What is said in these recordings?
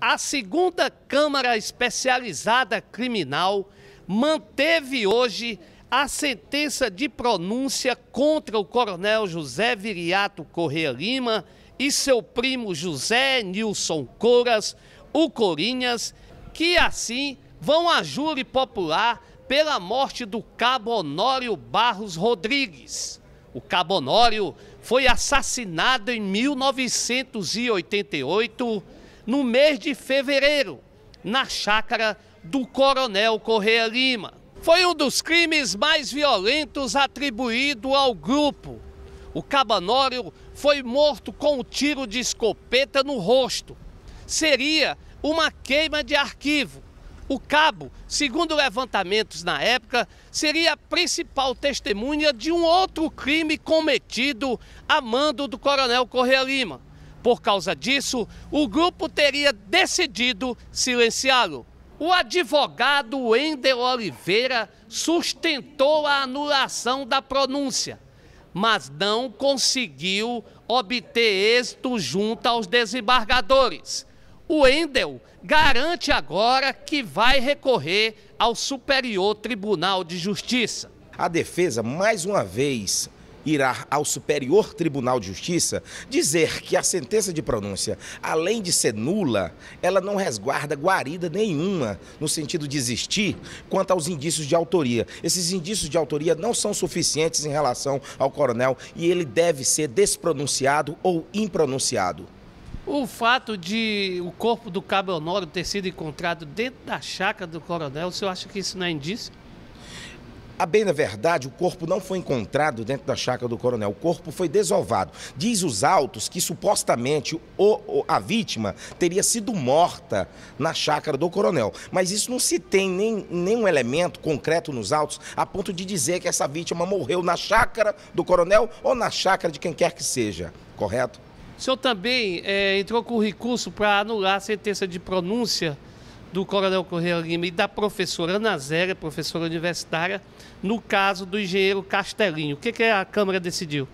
A segunda Câmara Especializada Criminal manteve hoje a sentença de pronúncia contra o coronel José Viriato Correa Lima e seu primo José Nilson Coras, o Corinhas, que assim vão a júri popular pela morte do cabo Honório Barros Rodrigues. O cabo Honório foi assassinado em 1988 no mês de fevereiro, na chácara do Coronel Correia Lima. Foi um dos crimes mais violentos atribuído ao grupo. O cabanório foi morto com um tiro de escopeta no rosto. Seria uma queima de arquivo. O cabo, segundo levantamentos na época, seria a principal testemunha de um outro crime cometido a mando do coronel Correia Lima. Por causa disso, o grupo teria decidido silenciá-lo. O advogado Wendel Oliveira sustentou a anulação da pronúncia, mas não conseguiu obter êxito junto aos desembargadores. O Endel garante agora que vai recorrer ao Superior Tribunal de Justiça. A defesa, mais uma vez, irá ao Superior Tribunal de Justiça dizer que a sentença de pronúncia, além de ser nula, ela não resguarda guarida nenhuma no sentido de existir quanto aos indícios de autoria. Esses indícios de autoria não são suficientes em relação ao coronel e ele deve ser despronunciado ou impronunciado. O fato de o corpo do cabo Honório ter sido encontrado dentro da chácara do coronel, o senhor acha que isso não é indício? A bem na verdade, o corpo não foi encontrado dentro da chácara do coronel, o corpo foi desovado. Diz os autos que supostamente o, a vítima teria sido morta na chácara do coronel, mas isso não se tem nem, nenhum elemento concreto nos autos a ponto de dizer que essa vítima morreu na chácara do coronel ou na chácara de quem quer que seja, correto? O senhor também é, entrou com recurso para anular a sentença de pronúncia do Coronel Correia Lima e da professora Ana Zélia, professora universitária, no caso do engenheiro Castelinho. O que, que a Câmara decidiu?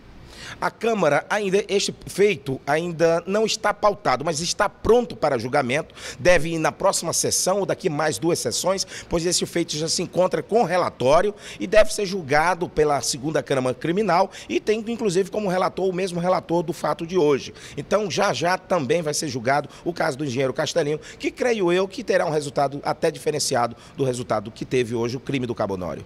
A Câmara ainda este feito ainda não está pautado, mas está pronto para julgamento. Deve ir na próxima sessão ou daqui mais duas sessões, pois esse feito já se encontra com relatório e deve ser julgado pela segunda Câmara Criminal e tem inclusive como relator o mesmo relator do fato de hoje. Então já já também vai ser julgado o caso do engenheiro Castelinho, que creio eu que terá um resultado até diferenciado do resultado que teve hoje o crime do Cabonório.